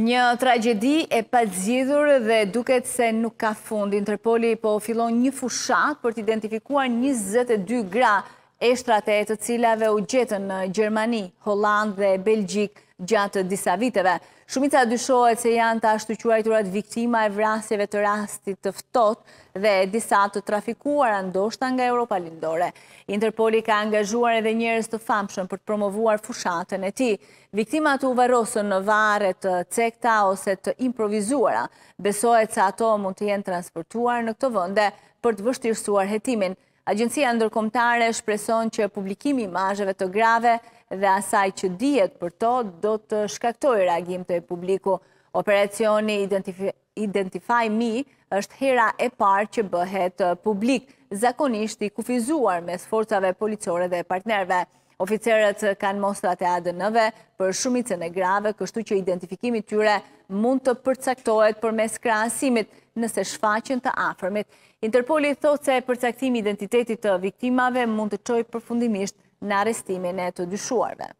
Një tragedi e pazgjidhur dhe duket se nuk ka fund. Interpoli po fillon një fushat për të identifikuar 22 gra eshtrate të cilave u gjetën në Gjermani, Holland dhe Belgjik gjatë disa viteve. Shumica dyshohet se janë të ashtu quajturat viktima e vrasjeve të rastit të ftot dhe disa të trafikuar andoshta nga Europa Lindore. Interpoli ka angazhuar edhe njerës të famshën për të promovuar fushatën e ti. Viktima të uvarosën në varet të cekta ose të improvizuara, besohet se ato mund të jenë transportuar në këto vënde për të vështirësuar jetimin. Agencia ndërkomtare shpreson që publikimi imajëve të grave dhe asaj që dijet për to do të shkaktoj reagim të e publiku. Operacioni Identify Me është hera e parë që bëhet publik, zakonisht i kufizuar me sforcave policore dhe partnerve. Oficerët kanë mostrat e ADN-ve për shumicën e grave, kështu që identifikimi tyre mund të përcaktohet për mes krasimit nëse shfaqen të afërmit. Interpoli thot se përcaktimi identitetit të viktimave mund të qoj përfundimisht në arestimin e të dyshuarve.